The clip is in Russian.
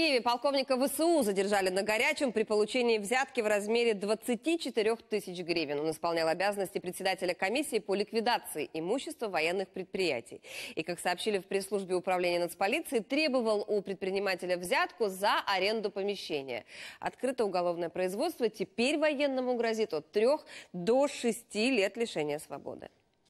Киеве полковника ВСУ задержали на горячем при получении взятки в размере 24 тысяч гривен. Он исполнял обязанности председателя комиссии по ликвидации имущества военных предприятий. И, как сообщили в пресс-службе управления нацполиции, требовал у предпринимателя взятку за аренду помещения. Открыто уголовное производство теперь военному грозит от трех до шести лет лишения свободы.